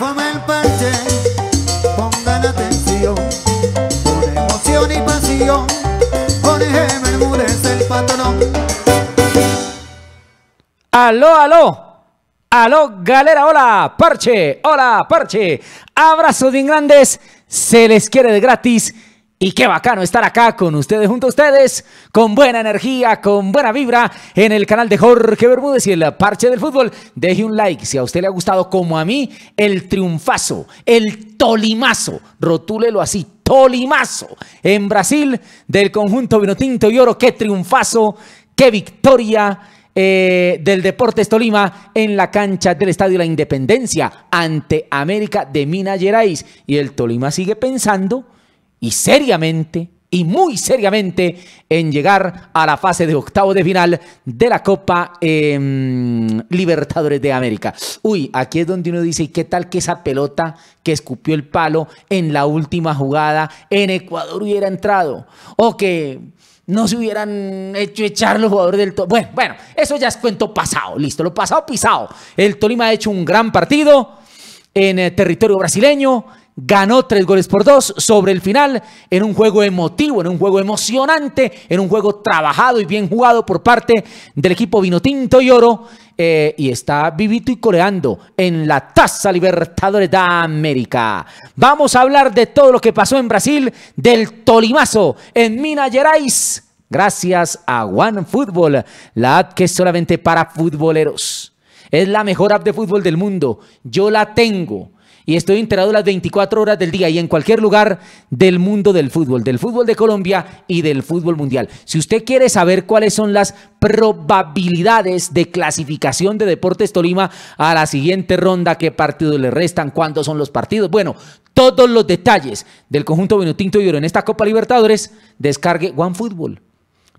fama el parche, pongan atención, con emoción y pasión, Jorge Bermúdez el patrón. Aló, aló. Aló, galera, hola, parche, hola, parche. Abrazo de grandes, se les quiere de gratis. Y qué bacano estar acá con ustedes, junto a ustedes, con buena energía, con buena vibra, en el canal de Jorge Bermúdez y el Parche del Fútbol. Deje un like si a usted le ha gustado, como a mí, el triunfazo, el tolimazo, rotúlelo así, tolimazo, en Brasil, del conjunto Vinotinto y Oro. Qué triunfazo, qué victoria. Eh, del Deportes Tolima en la cancha del Estadio La Independencia ante América de Minas Gerais y el Tolima sigue pensando y seriamente y muy seriamente en llegar a la fase de octavo de final de la Copa em, Libertadores de América. Uy, aquí es donde uno dice, qué tal que esa pelota que escupió el palo en la última jugada en Ecuador hubiera entrado? O que no se hubieran hecho echar los jugadores del Tolima. Bueno, bueno, eso ya es cuento pasado, listo, lo pasado pisado. El Tolima ha hecho un gran partido en eh, territorio brasileño, ganó tres goles por dos sobre el final en un juego emotivo, en un juego emocionante, en un juego trabajado y bien jugado por parte del equipo Tinto y Oro. Eh, y está vivito y coreando en la Taza Libertadores de América. Vamos a hablar de todo lo que pasó en Brasil, del Tolimazo en Minas Gerais. Gracias a One Football, la app que es solamente para futboleros. Es la mejor app de fútbol del mundo. Yo la tengo y estoy enterado las 24 horas del día y en cualquier lugar del mundo del fútbol, del fútbol de Colombia y del fútbol mundial. Si usted quiere saber cuáles son las probabilidades de clasificación de Deportes Tolima a la siguiente ronda, qué partidos le restan, cuándo son los partidos, bueno, todos los detalles del conjunto Vinotinto y Oro en esta Copa Libertadores, descargue OneFootball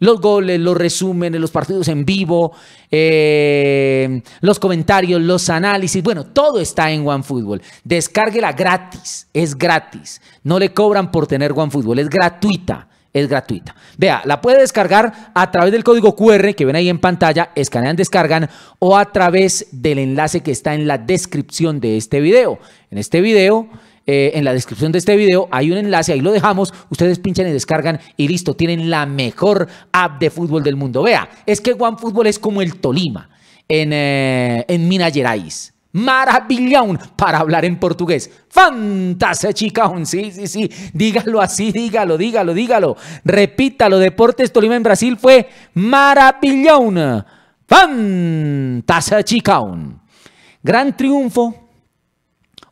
los goles, los resúmenes, los partidos en vivo, eh, los comentarios, los análisis. Bueno, todo está en OneFootball. Descárguela gratis, es gratis. No le cobran por tener OneFootball, es gratuita. Es gratuita. Vea, la puede descargar a través del código QR que ven ahí en pantalla, escanean, descargan, o a través del enlace que está en la descripción de este video. En este video eh, en la descripción de este video hay un enlace, ahí lo dejamos, ustedes pinchan y descargan y listo, tienen la mejor app de fútbol del mundo. Vea, es que Fútbol es como el Tolima en, eh, en Minas Gerais. Maravillón para hablar en portugués. Fantasia, chica. Sí, sí, sí. Dígalo así, dígalo, dígalo, dígalo. Repítalo. Deportes Tolima en Brasil fue maravillón. tasa chica. Gran triunfo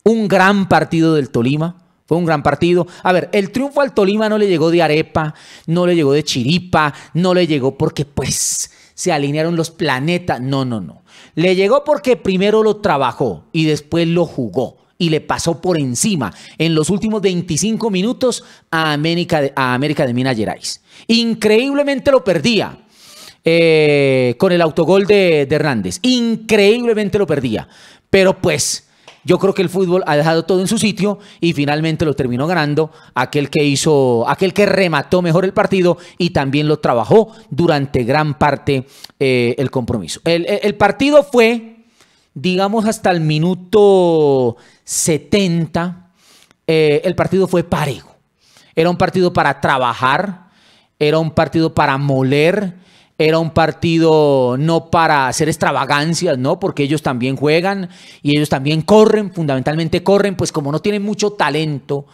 un gran partido del Tolima. Fue un gran partido. A ver, el triunfo al Tolima no le llegó de arepa, no le llegó de chiripa, no le llegó porque pues se alinearon los planetas. No, no, no. Le llegó porque primero lo trabajó y después lo jugó y le pasó por encima en los últimos 25 minutos a América de, a América de Minas Gerais. Increíblemente lo perdía eh, con el autogol de Hernández. Increíblemente lo perdía. Pero pues yo creo que el fútbol ha dejado todo en su sitio y finalmente lo terminó ganando aquel que hizo, aquel que remató mejor el partido y también lo trabajó durante gran parte eh, el compromiso. El, partido fue, digamos, hasta el minuto 70, eh, el partido fue parejo. Era un partido para trabajar, era un partido para moler era un partido no para hacer extravagancias, ¿no? Porque ellos también juegan y ellos también corren, fundamentalmente corren, pues como no tienen mucho talento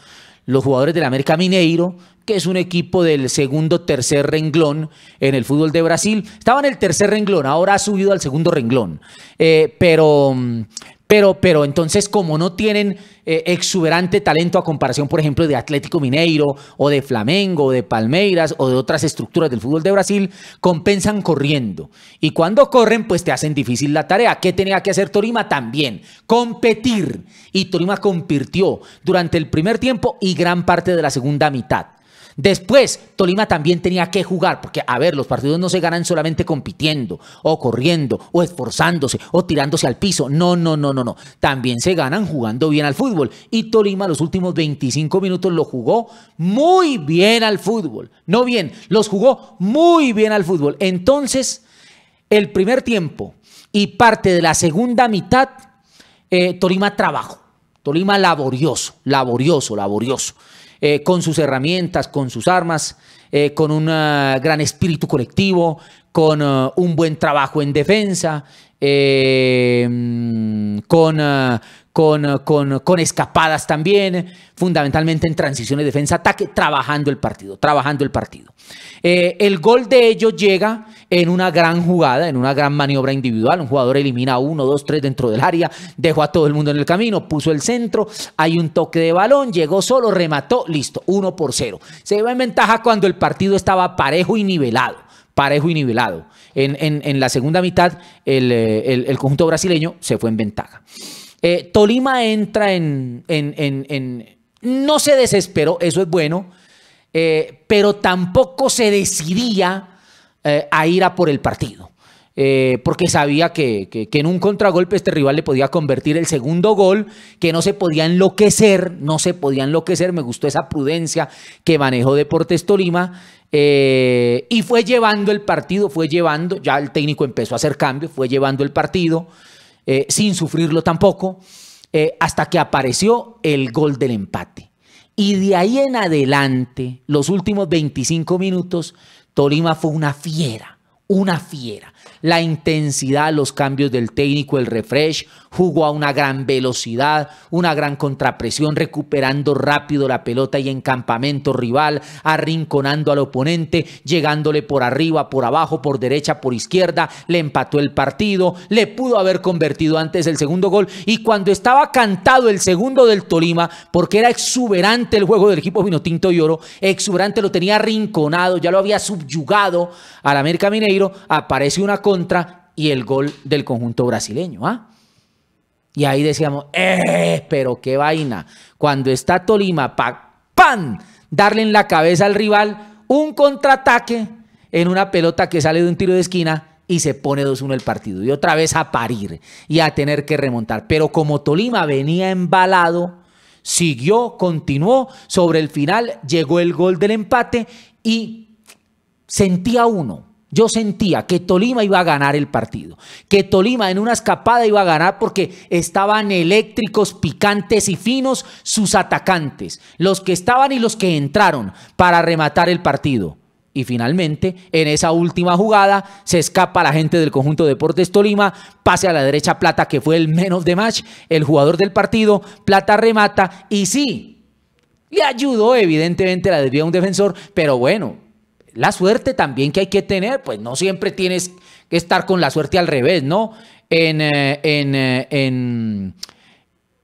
los jugadores del América Mineiro, que es un equipo del segundo, tercer renglón en el fútbol de Brasil. Estaba en el tercer renglón, ahora ha subido al segundo renglón. Eh, pero mm, pero, pero entonces, como no tienen eh, exuberante talento a comparación, por ejemplo, de Atlético Mineiro o de Flamengo o de Palmeiras o de otras estructuras del fútbol de Brasil, compensan corriendo. Y cuando corren, pues te hacen difícil la tarea. ¿Qué tenía que hacer Torima? También competir. Y Torima compitió durante el primer tiempo y gran parte de la segunda mitad. Después, Tolima también tenía que jugar, porque, a ver, los partidos no se ganan solamente compitiendo, o corriendo, o esforzándose, o tirándose al piso. No, no, no, no, no. También se ganan jugando bien al fútbol. Y Tolima los últimos 25 minutos lo jugó muy bien al fútbol. No bien, los jugó muy bien al fútbol. Entonces, el primer tiempo y parte de la segunda mitad, eh, Tolima trabajó. Tolima laborioso, laborioso, laborioso. Eh, con sus herramientas, con sus armas, eh, con un ah, gran espíritu colectivo, con ah, un buen trabajo en defensa, eh, mm, con, ah, con, escapadas también, fundamentalmente en transiciones defensa-ataque, trabajando el partido, trabajando el partido. Eh, el gol de ellos llega en una gran jugada, en una gran maniobra individual. Un jugador elimina a uno, dos, tres dentro del área, dejó a todo el mundo en el camino, puso el centro, hay un toque de balón, llegó solo, remató, listo, uno por cero. Se iba en ventaja cuando el partido estaba parejo y nivelado parejo y nivelado. En, la segunda mitad, eh, el conjunto brasileño se fue en ventaja. Eh, Tolima entra en, No se desesperó, eso es bueno, eh, pero tampoco se decidía eh, a ir a por el partido. porque sabía que, en un contragolpe este rival le podía convertir el segundo gol, que no se podía enloquecer, no se podía enloquecer, me gustó esa prudencia que manejó Deportes Tolima, y fue llevando el partido, fue llevando, ya el técnico empezó a hacer cambios, fue llevando el partido, eh, sin sufrirlo tampoco, eh, hasta que apareció el gol del empate. Y de ahí en adelante, los últimos 25 minutos, Tolima fue una fiera una fiera. La intensidad, los cambios del técnico, el refresh, jugó a una gran velocidad, una gran contrapresión, recuperando rápido la pelota y en campamento rival, arrinconando al oponente, llegándole por arriba, por abajo, por derecha, por izquierda, le empató el partido, le pudo haber convertido antes el segundo gol y cuando estaba cantado el segundo del Tolima, porque era exuberante el juego del equipo Vinotinto y Oro, exuberante lo tenía arrinconado, ya lo había subyugado al América Mineiro aparece una contra y el gol del conjunto brasileño. ¿ah? Y ahí decíamos, ¡eh! Pero qué vaina. Cuando está Tolima, pa, Darle en la cabeza al rival un contraataque en una pelota que sale de un tiro de esquina y se pone 2-1 el partido. Y otra vez a parir y a tener que remontar. Pero como Tolima venía embalado, siguió, continuó. Sobre el final llegó el gol del empate y sentía uno yo sentía que Tolima iba a ganar el partido, que Tolima en una escapada iba a ganar porque estaban eléctricos, picantes y finos sus atacantes, los que estaban y los que entraron para rematar el partido. Y finalmente, en esa última jugada, se escapa la gente del conjunto Deportes Tolima, pase a la derecha Plata, que fue el menos de match, el jugador del partido, Plata remata y sí, le ayudó evidentemente la desvía un defensor, pero bueno, la suerte también que hay que tener, pues no siempre tienes que estar con la suerte al revés, ¿no? En, eh, en, eh, en,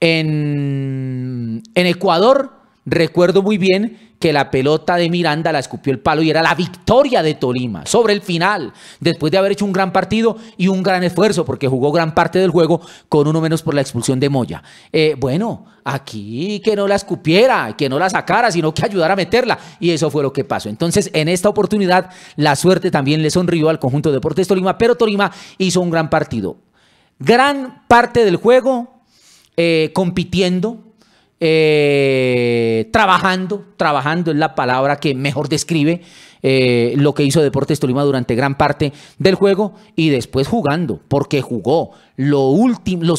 en, en Ecuador, recuerdo muy bien que la pelota de Miranda la escupió el palo y era la victoria de Tolima sobre el final, después de haber hecho un gran partido y un gran esfuerzo, porque jugó gran parte del juego con uno menos por la expulsión de Moya. Eh, bueno, aquí que no la escupiera, que no la sacara, sino que ayudara a meterla. Y eso fue lo que pasó. Entonces, en esta oportunidad, la suerte también le sonrió al conjunto de Deportes Tolima, pero Tolima hizo un gran partido. Gran parte del juego eh, compitiendo, eh, trabajando, trabajando es la palabra que mejor describe eh, lo que hizo Deportes Tolima durante gran parte del juego y después jugando, porque jugó. los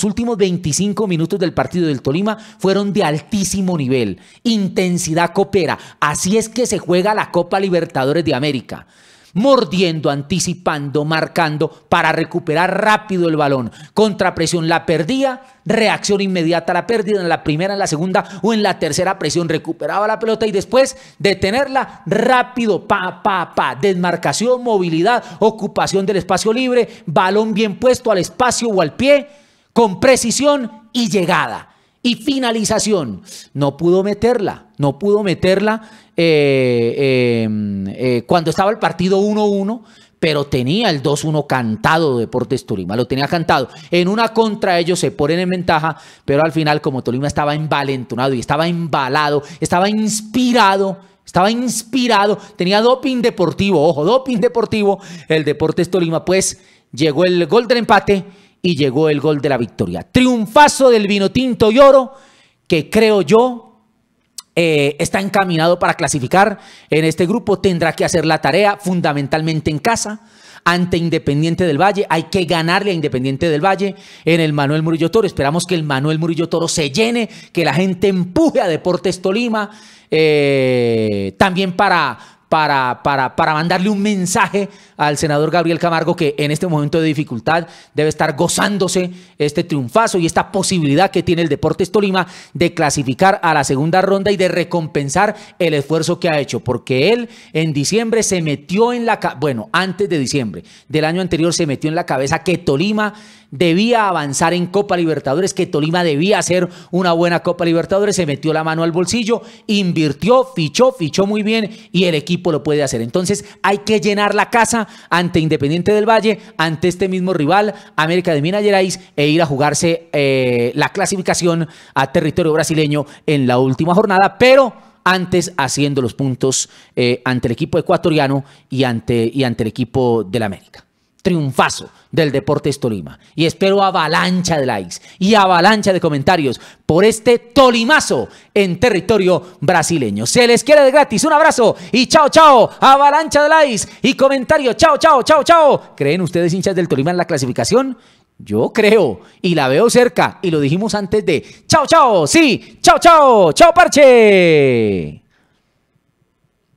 últimos 25 minutos del partido del Tolima fueron de altísimo nivel. Intensidad copera. Así es que se juega la Copa Libertadores de América mordiendo, anticipando, marcando para recuperar rápido el balón. Contrapresión la perdía, reacción inmediata a la pérdida en la primera, en la segunda o en la tercera presión. Recuperaba la pelota y después detenerla rápido, pa, pa, pa. Desmarcación, movilidad, ocupación del espacio libre, balón bien puesto al espacio o al pie, con precisión y llegada y finalización. No pudo meterla, no pudo meterla eh, em, eh, cuando estaba el partido 1-1, pero tenía el 2-1 cantado Deportes Tolima, lo tenía cantado. En una contra ellos se ponen en ventaja, pero al final como Tolima estaba envalentonado y estaba embalado, estaba inspirado. Estaba inspirado, tenía doping deportivo, ojo, doping deportivo. El Deportes Tolima, pues llegó el gol del empate y llegó el gol de la victoria. Triunfazo del vino tinto y oro que creo yo eh, está encaminado para clasificar en este grupo. Tendrá que hacer la tarea fundamentalmente en casa ante Independiente del Valle. Hay que ganarle a Independiente del Valle en el Manuel Murillo Toro. Esperamos que el Manuel Murillo Toro se llene, que la gente empuje a Deportes Tolima. Eh, también para para, para, mandarle un mensaje al senador Gabriel Camargo que en este momento de dificultad debe estar gozándose este triunfazo y esta posibilidad que tiene el Deportes Tolima de clasificar a la segunda ronda y de recompensar el esfuerzo que ha hecho, porque él en diciembre se metió en la, bueno, antes de diciembre del año anterior se metió en la cabeza que Tolima debía avanzar en Copa Libertadores, que Tolima debía hacer una buena Copa Libertadores, se metió la mano al bolsillo, invirtió, fichó, fichó muy bien y el equipo lo puede hacer. Entonces hay que llenar la casa ante Independiente del Valle, ante este mismo rival, América de Minas Gerais, e ir a jugarse eh, la clasificación a territorio brasileño en la última jornada, pero antes haciendo los puntos eh, ante el equipo ecuatoriano y ante, y ante el equipo del América triunfazo del Deportes Tolima. Y espero avalancha de likes y avalancha de comentarios por este tolimazo en territorio brasileño. Se les quiere de gratis. Un abrazo y chao, chao. Avalancha de likes y comentarios. Chao, chao, chao, chao. ¿Creen ustedes hinchas del Tolima en la clasificación? Yo creo y la veo cerca y lo dijimos antes de chao, chao. Sí, chao, chao. Chao, parche.